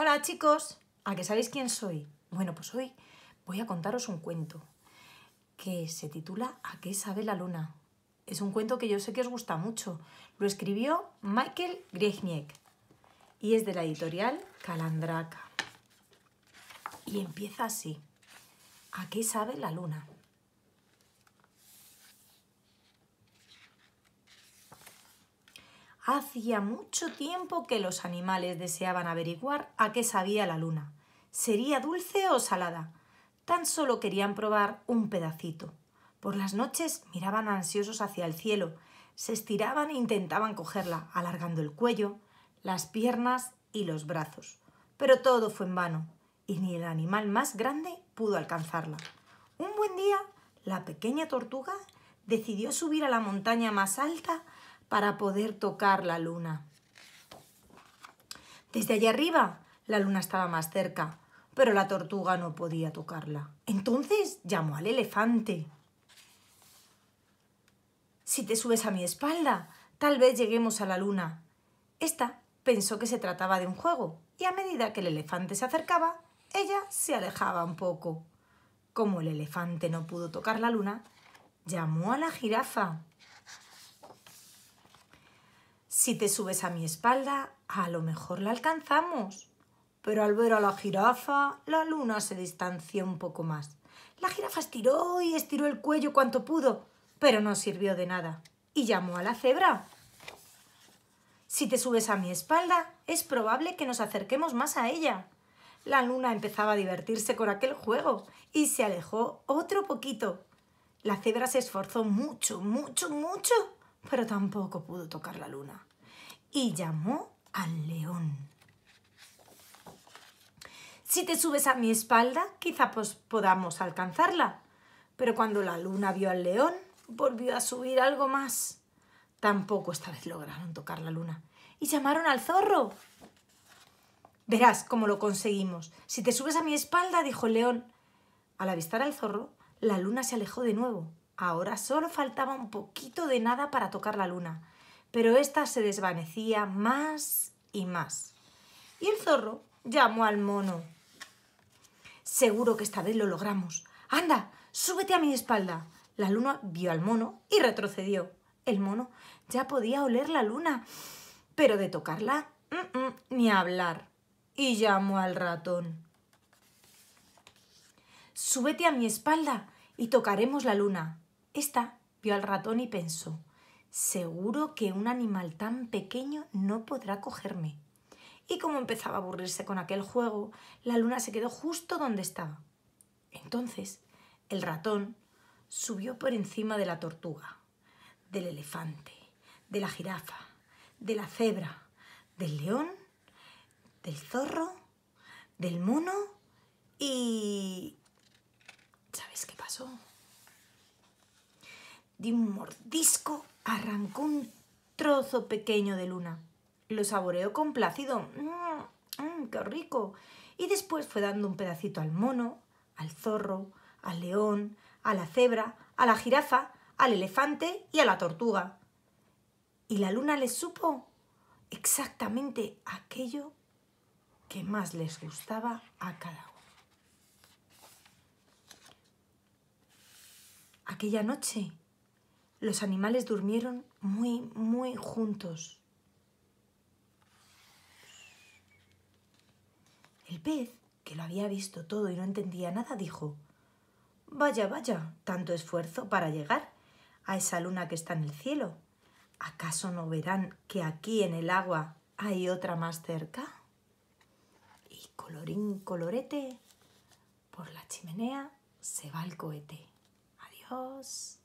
Hola chicos, ¿a que sabéis quién soy? Bueno, pues hoy voy a contaros un cuento que se titula ¿A qué sabe la luna? Es un cuento que yo sé que os gusta mucho. Lo escribió Michael Griegniek y es de la editorial Calandraca. Y empieza así. ¿A qué sabe la luna? Hacía mucho tiempo que los animales deseaban averiguar a qué sabía la luna. ¿Sería dulce o salada? Tan solo querían probar un pedacito. Por las noches miraban ansiosos hacia el cielo, se estiraban e intentaban cogerla, alargando el cuello, las piernas y los brazos. Pero todo fue en vano, y ni el animal más grande pudo alcanzarla. Un buen día, la pequeña tortuga decidió subir a la montaña más alta para poder tocar la luna. Desde allá arriba la luna estaba más cerca, pero la tortuga no podía tocarla. Entonces llamó al elefante. Si te subes a mi espalda, tal vez lleguemos a la luna. Esta pensó que se trataba de un juego, y a medida que el elefante se acercaba, ella se alejaba un poco. Como el elefante no pudo tocar la luna, llamó a la jirafa. Si te subes a mi espalda, a lo mejor la alcanzamos. Pero al ver a la jirafa, la luna se distanció un poco más. La jirafa estiró y estiró el cuello cuanto pudo, pero no sirvió de nada. Y llamó a la cebra. Si te subes a mi espalda, es probable que nos acerquemos más a ella. La luna empezaba a divertirse con aquel juego y se alejó otro poquito. La cebra se esforzó mucho, mucho, mucho, pero tampoco pudo tocar la luna y llamó al león. Si te subes a mi espalda, quizá podamos alcanzarla. Pero cuando la luna vio al león, volvió a subir algo más. Tampoco esta vez lograron tocar la luna. Y llamaron al zorro. Verás cómo lo conseguimos. Si te subes a mi espalda, dijo el león. Al avistar al zorro, la luna se alejó de nuevo. Ahora solo faltaba un poquito de nada para tocar la luna pero ésta se desvanecía más y más. Y el zorro llamó al mono. Seguro que esta vez lo logramos. Anda, súbete a mi espalda. La luna vio al mono y retrocedió. El mono ya podía oler la luna, pero de tocarla, ni hablar. Y llamó al ratón. Súbete a mi espalda y tocaremos la luna. Esta vio al ratón y pensó. Seguro que un animal tan pequeño no podrá cogerme. Y como empezaba a aburrirse con aquel juego, la luna se quedó justo donde estaba. Entonces, el ratón subió por encima de la tortuga, del elefante, de la jirafa, de la cebra, del león, del zorro, del mono y... ¿Sabes qué pasó? De un mordisco arrancó un trozo pequeño de luna. Lo saboreó complacido. ¡Mmm, mm, qué rico! Y después fue dando un pedacito al mono, al zorro, al león, a la cebra, a la jirafa, al elefante y a la tortuga. Y la luna les supo exactamente aquello que más les gustaba a cada uno. Aquella noche los animales durmieron muy, muy juntos. El pez, que lo había visto todo y no entendía nada, dijo Vaya, vaya, tanto esfuerzo para llegar a esa luna que está en el cielo. ¿Acaso no verán que aquí en el agua hay otra más cerca? Y colorín colorete, por la chimenea se va el cohete. Adiós.